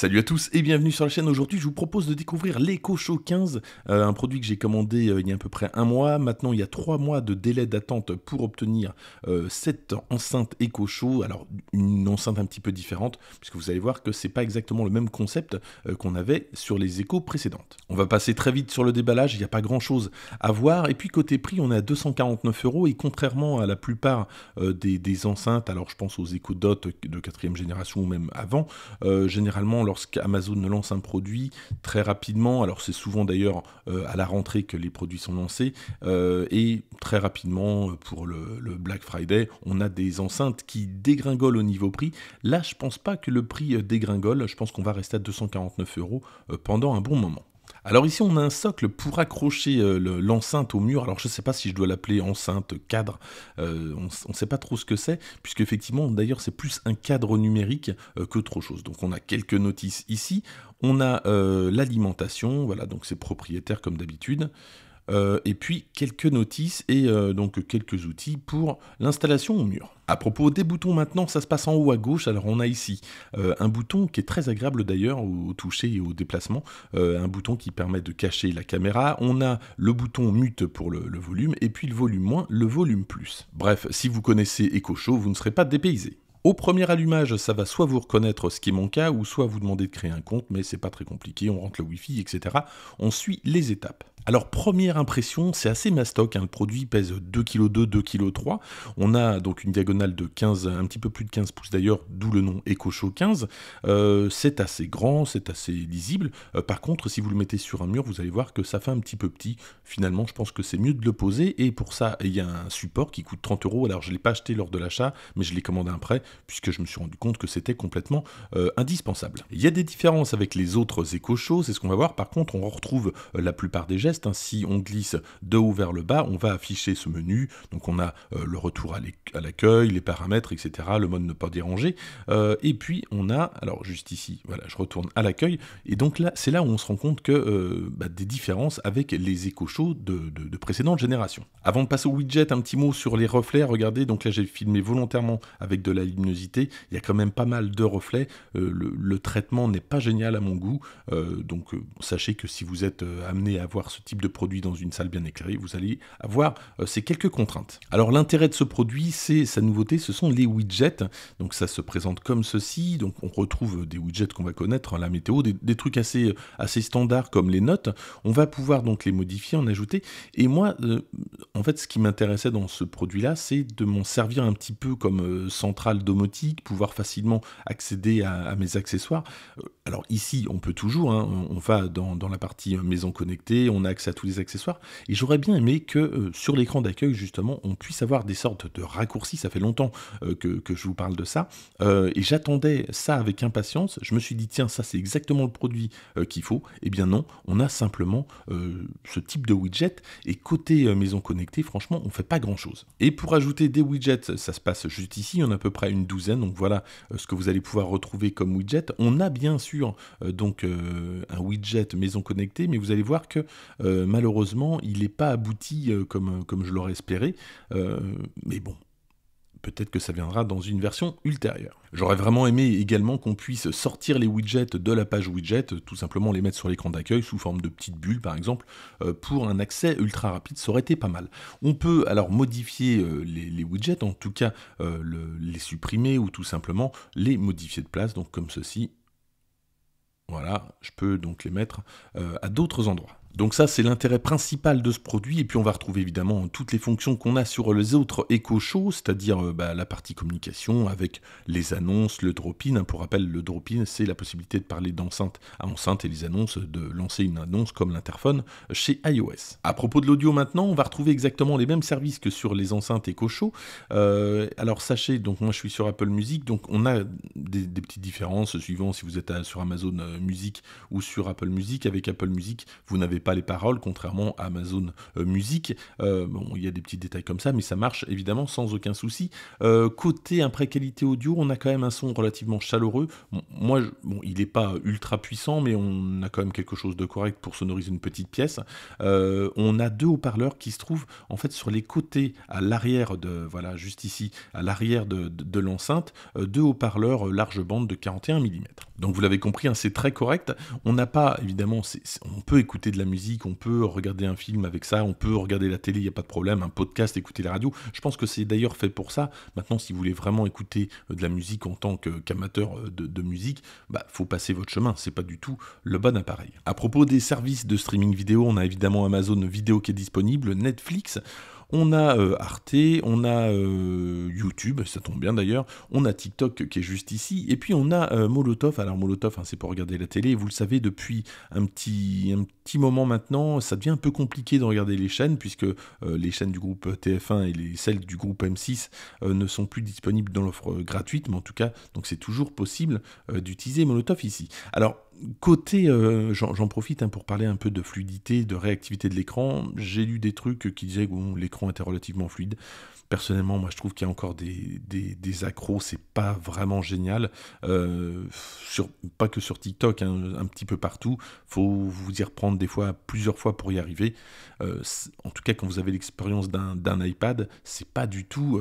Salut à tous et bienvenue sur la chaîne. Aujourd'hui, je vous propose de découvrir show 15, euh, un produit que j'ai commandé euh, il y a à peu près un mois. Maintenant, il y a trois mois de délai d'attente pour obtenir euh, cette enceinte show Alors, une enceinte un petit peu différente, puisque vous allez voir que c'est pas exactement le même concept qu'on avait sur les échos précédentes. On va passer très vite sur le déballage, il n'y a pas grand chose à voir. Et puis, côté prix, on est à 249 euros. Et contrairement à la plupart des, enceintes, alors je pense aux Echo Dot de quatrième génération ou même avant, généralement, lorsqu'Amazon lance un produit, très rapidement, alors c'est souvent d'ailleurs euh, à la rentrée que les produits sont lancés, euh, et très rapidement euh, pour le, le, Black Friday, on a des enceintes qui dégringolent au niveau prix. Là, je ne pense pas que le prix dégringole, je pense qu'on va rester à 249 euros pendant un bon moment. Alors ici, on a un socle pour accrocher euh, l'enceinte au mur. Alors je ne sais pas si je dois l'appeler enceinte, cadre. Euh, on ne sait pas trop ce que c'est, puisque effectivement, d'ailleurs, c'est plus un cadre numérique que euh, qu'autre chose. Donc on a quelques notices ici. On a l'alimentation, voilà, donc c'est propriétaire comme d'habitude. Euh, et puis quelques notices et euh, donc quelques outils pour l'installation au mur. À propos des boutons maintenant, ça se passe en haut à gauche. Alors on a ici euh, un bouton qui est très agréable d'ailleurs au, toucher et au déplacement. un bouton qui permet de cacher la caméra. On a le bouton mute pour le, volume et puis le volume moins, le volume plus. Bref, si vous connaissez Echo Show, vous ne serez pas dépaysé. Au premier allumage, ça va soit vous reconnaître ce qui est mon cas, ou soit vous demander de créer un compte, mais c'est pas très compliqué, on rentre le Wi-Fi, etc. On suit les étapes. Alors première impression, c'est assez mastoc, hein, le produit pèse 2,2 kg, 2,3 kg. On a donc une diagonale de 15, un petit peu plus de 15 pouces d'ailleurs, d'où le nom EcoShow 15. Euh, c'est assez grand, c'est assez lisible. Euh, par contre, si vous le mettez sur un mur, vous allez voir que ça fait un petit peu petit. Finalement, je pense que c'est mieux de le poser. Et pour ça, il y a un support qui coûte 30 euros. Alors je ne l'ai pas acheté lors de l'achat, mais je l'ai commandé un puisque je me suis rendu compte que c'était complètement euh, indispensable. Il y a des différences avec les autres échos shows c'est ce qu'on va voir. Par contre, on retrouve euh, la plupart des gestes. Hein. Si on glisse de haut vers le bas, on va afficher ce menu. Donc on a euh, le retour à l'accueil, les paramètres, etc., le mode ne pas déranger. et puis on a, alors juste ici, voilà, je retourne à l'accueil. Et donc là, c'est là où on se rend compte que bah, des différences avec les échos shows de, de précédentes générations. Avant de passer au widget, un petit mot sur les reflets. Regardez, donc là j'ai filmé volontairement avec de la lumière il y a quand même pas mal de reflets. Euh, le, traitement n'est pas génial à mon goût, euh, donc euh, sachez que si vous êtes amené à voir ce type de produit dans une salle bien éclairée, vous allez avoir ces quelques contraintes. Alors l'intérêt de ce produit, c'est sa nouveauté, ce sont les widgets. Donc ça se présente comme ceci, donc on retrouve des widgets qu'on va connaître, hein, la météo, des, trucs assez, assez standards comme les notes. On va pouvoir donc les modifier, en ajouter. Et moi, en fait, ce qui m'intéressait dans ce produit-là, c'est de m'en servir un petit peu comme centrale domotique, pouvoir facilement accéder à, mes accessoires. Euh, alors ici, on peut toujours, hein, on, va dans, la partie euh, maison connectée, on a accès à tous les accessoires, et j'aurais bien aimé que euh, sur l'écran d'accueil, justement, on puisse avoir des sortes de raccourcis, ça fait longtemps que, je vous parle de ça, et j'attendais ça avec impatience, je me suis dit, tiens, ça c'est exactement le produit qu'il faut, et eh bien non, on a simplement ce type de widget, et côté maison connectée, franchement, on fait pas grand-chose. Et pour ajouter des widgets, ça se passe juste ici, on a à peu près une une douzaine. Donc voilà euh, ce que vous allez pouvoir retrouver comme widget. On a bien sûr euh, donc euh, un widget maison connectée, mais vous allez voir que malheureusement il n'est pas abouti comme, comme je l'aurais espéré. mais bon, Peut-être que ça viendra dans une version ultérieure. J'aurais vraiment aimé également qu'on puisse sortir les widgets de la page widget, tout simplement les mettre sur l'écran d'accueil sous forme de petites bulles par exemple, euh, pour un accès ultra rapide, ça aurait été pas mal. On peut alors modifier euh, les, widgets, en tout cas euh, les supprimer ou tout simplement les modifier de place, donc comme ceci. Voilà, je peux donc les mettre à d'autres endroits. Donc ça, c'est l'intérêt principal de ce produit. Et puis on va retrouver évidemment toutes les fonctions qu'on a sur les autres éco-shows, c'est-à-dire euh, bah, la partie communication avec les annonces, le drop-in. Hein, pour rappel, le drop-in, c'est la possibilité de parler d'enceinte à enceinte et les annonces, de lancer une annonce comme l'interphone chez iOS. À propos de l'audio maintenant, on va retrouver exactement les mêmes services que sur les enceintes éco-shows. Euh, alors sachez, donc moi je suis sur Apple Music, donc on a des, petites différences suivant si vous êtes euh, sur Amazon Music ou sur Apple Music. Avec Apple Music, vous n'avez pas les paroles, contrairement à Amazon euh, Music. Euh, bon, il y a des petits détails comme ça, mais ça marche évidemment sans aucun souci. Euh, côté après qualité audio, on a quand même un son relativement chaleureux. moi, bon, il n'est pas ultra puissant, mais on a quand même quelque chose de correct pour sonoriser une petite pièce. on a deux haut-parleurs qui se trouvent en fait sur les côtés, à l'arrière de, voilà, juste ici, à l'arrière de, l'enceinte, deux haut-parleurs large bande de 41 mm. Donc vous l'avez compris, hein, c'est très correct. On n'a pas, évidemment, on peut écouter de la musique, on peut regarder un film avec ça, on peut regarder la télé, il n'y a pas de problème, un podcast, écouter la radio. Je pense que c'est d'ailleurs fait pour ça. Maintenant, si vous voulez vraiment écouter euh, de la musique en tant qu'amateur euh, de, de, musique, bah faut passer votre chemin, c'est pas du tout le bon appareil. À propos des services de streaming vidéo, on a évidemment Amazon Vidéo qui est disponible, Netflix. On a euh, Arte, on a euh, YouTube, ça tombe bien d'ailleurs, on a TikTok qui est juste ici, et puis on a euh, Molotov. Alors Molotov, hein, c'est pour regarder la télé, vous le savez, depuis un petit, un petit moment maintenant, ça devient un peu compliqué de regarder les chaînes, puisque les chaînes du groupe TF1 et celles du groupe M6 ne sont plus disponibles dans l'offre gratuite, mais en tout cas, donc c'est toujours possible d'utiliser Molotov ici. Alors, côté, euh, j'en profite hein, pour parler un peu de fluidité, de réactivité de l'écran. J'ai lu des trucs qui disaient que l'écran était relativement fluide. Personnellement, moi je trouve qu'il y a encore des, des, accros, c'est pas vraiment génial. Euh, pas que sur TikTok, hein, un petit peu partout. faut vous y reprendre des fois, plusieurs fois pour y arriver. Euh, en tout cas, quand vous avez l'expérience d'un iPad, c'est pas du tout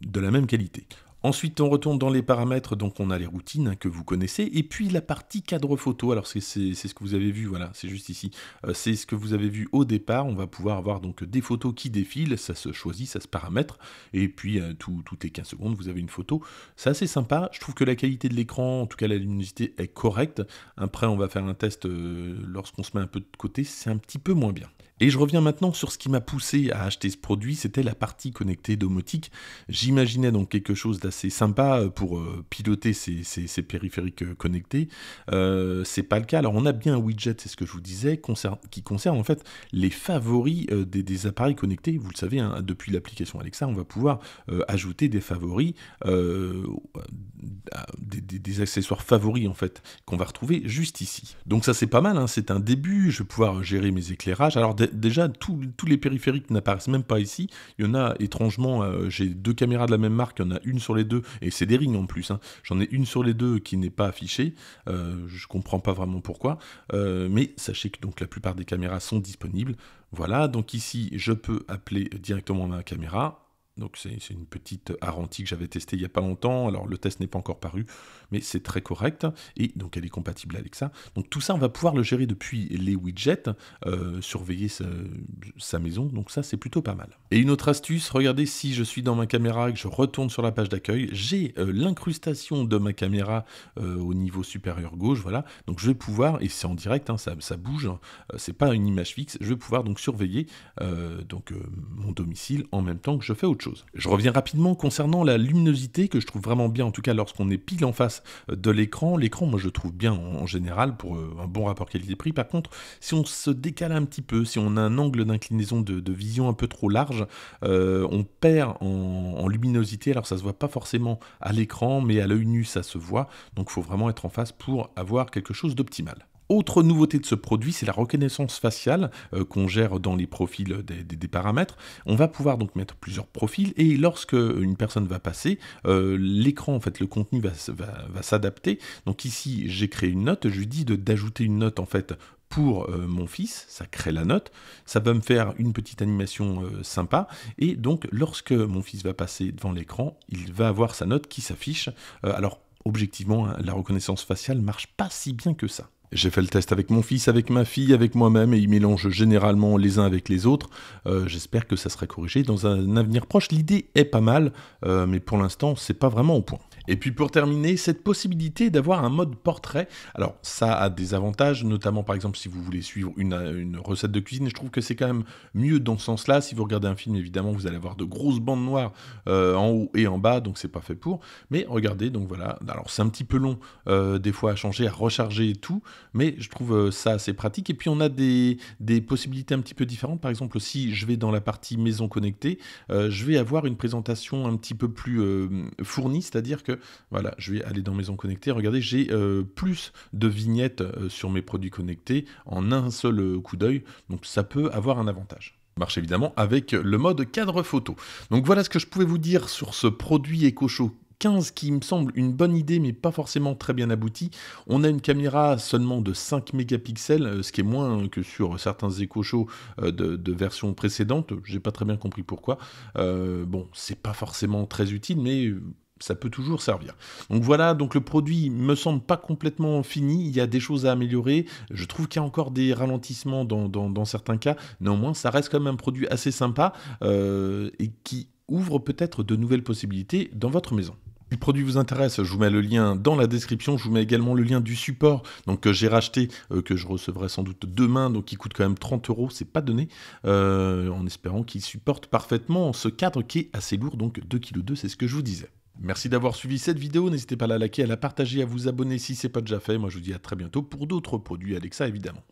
de la même qualité. Ensuite, on retourne dans les paramètres, donc on a les routines que vous connaissez, et puis la partie cadre photo. Alors c'est ce que vous avez vu, voilà, c'est juste ici. Euh, c'est ce que vous avez vu au départ. On va pouvoir avoir donc des photos qui défilent, ça se choisit, ça se paramètre, et puis euh, tout, tout est 15 secondes, vous avez une photo. C'est assez sympa. Je trouve que la qualité de l'écran, en tout cas la luminosité, est correcte. Après, on va faire un test euh, lorsqu'on se met un peu de côté, c'est un petit peu moins bien. Et je reviens maintenant sur ce qui m'a poussé à acheter ce produit, c'était la partie connectée domotique. J'imaginais donc quelque chose d'assez sympa euh, pour euh, piloter ces, périphériques euh, connectés. c'est pas le cas. Alors on a bien un widget, c'est ce que je vous disais, qui concerne en fait les favoris des, appareils connectés. Vous le savez, hein, depuis l'application Alexa, on va pouvoir ajouter des favoris, des, accessoires favoris en fait, qu'on va retrouver juste ici. Donc ça c'est pas mal, hein. c'est un début. Je vais pouvoir gérer mes éclairages. Alors déjà, tous les périphériques n'apparaissent même pas ici. Il y en a, étrangement, euh, j'ai deux caméras de la même marque, il y en a une sur les deux, et c'est des rings en plus. Hein. J'en ai une sur les deux qui n'est pas affichée. Je euh, je comprends pas vraiment pourquoi. Euh, mais sachez que donc la plupart des caméras sont disponibles. Voilà, donc ici, je peux appeler directement ma caméra. Donc c'est une petite Aranti que j'avais testée il n'y a pas longtemps, alors le test n'est pas encore paru, mais c'est très correct, et donc elle est compatible avec ça. Donc tout ça, on va pouvoir le gérer depuis les widgets, euh, surveiller sa, maison, donc ça c'est plutôt pas mal. Et une autre astuce, regardez si je suis dans ma caméra et que je retourne sur la page d'accueil, j'ai euh, l'incrustation de ma caméra euh, au niveau supérieur gauche, voilà, donc je vais pouvoir, et c'est en direct, hein, ça, bouge, hein, c'est pas une image fixe, je vais pouvoir donc surveiller donc, mon domicile en même temps que je fais autre je reviens rapidement concernant la luminosité que je trouve vraiment bien, en tout cas lorsqu'on est pile en face euh, de l'écran. L'écran, moi je trouve bien en général pour euh, un bon rapport qualité-prix. Par contre, si on se décale un petit peu, si on a un angle d'inclinaison de, vision un peu trop large, euh, on perd en, en, luminosité. Alors ça se voit pas forcément à l'écran, mais à l'œil nu ça se voit. Donc il faut vraiment être en face pour avoir quelque chose d'optimal. Autre nouveauté de ce produit, c'est la reconnaissance faciale euh, qu'on gère dans les profils des, paramètres. On va pouvoir donc mettre plusieurs profils et lorsque une personne va passer, euh, l'écran, en fait, le contenu va, s'adapter. Donc ici, j'ai créé une note, je lui dis d'ajouter une note en fait pour euh, mon fils, ça crée la note, ça va me faire une petite animation sympa, et donc lorsque mon fils va passer devant l'écran, il va avoir sa note qui s'affiche. alors objectivement, hein, la reconnaissance faciale marche pas si bien que ça. J'ai fait le test avec mon fils, avec ma fille, avec moi-même, et ils mélangent généralement les uns avec les autres. Euh, j'espère que ça sera corrigé dans un avenir proche. L'idée est pas mal, euh, mais pour l'instant, c'est pas vraiment au point. Et puis pour terminer, cette possibilité d'avoir un mode portrait. Alors ça a des avantages, notamment par exemple si vous voulez suivre une, recette de cuisine, je trouve que c'est quand même mieux dans ce sens-là. Si vous regardez un film, évidemment, vous allez avoir de grosses bandes noires euh, en haut et en bas, donc c'est pas fait pour. Mais regardez, donc voilà. Alors c'est un petit peu long euh, des fois à changer, à recharger et tout, mais je trouve euh, ça assez pratique. Et puis on a des, possibilités un petit peu différentes. Par exemple, si je vais dans la partie maison connectée, je vais avoir une présentation un petit peu plus fournie, c'est-à-dire que voilà, je vais aller dans Maison Connectée. Regardez, j'ai euh, plus de vignettes euh, sur mes produits connectés en un seul euh, coup d'œil, donc ça peut avoir un avantage marche évidemment avec le mode cadre photo. Donc voilà ce que je pouvais vous dire sur ce produit Show 15 qui me semble une bonne idée mais pas forcément très bien abouti On a une caméra seulement de 5 mégapixels, ce qui est moins que sur certains Echo Show de, version précédente précédentes. J'ai pas très bien compris pourquoi. bon, c'est pas forcément très utile, mais ça peut toujours servir. Donc voilà, donc le produit me semble pas complètement fini, il y a des choses à améliorer, je trouve qu'il y a encore des ralentissements dans, certains cas, néanmoins ça reste quand même un produit assez sympa euh, et qui ouvre peut-être de nouvelles possibilités dans votre maison Si le produit vous intéresse, je vous mets le lien dans la description. Je vous mets également le lien du support donc, que j'ai racheté, euh, que je recevrai sans doute demain, donc qui coûte quand même 30 euros, c'est pas donné, euh, en espérant qu'il supporte parfaitement ce cadre qui est assez lourd, donc 2,2 kg, c'est ce que je vous disais. Merci d'avoir suivi cette vidéo, n'hésitez pas à la liker, à la partager, à vous abonner si ce n'est pas déjà fait. Moi je vous dis à très bientôt pour d'autres produits Alexa évidemment.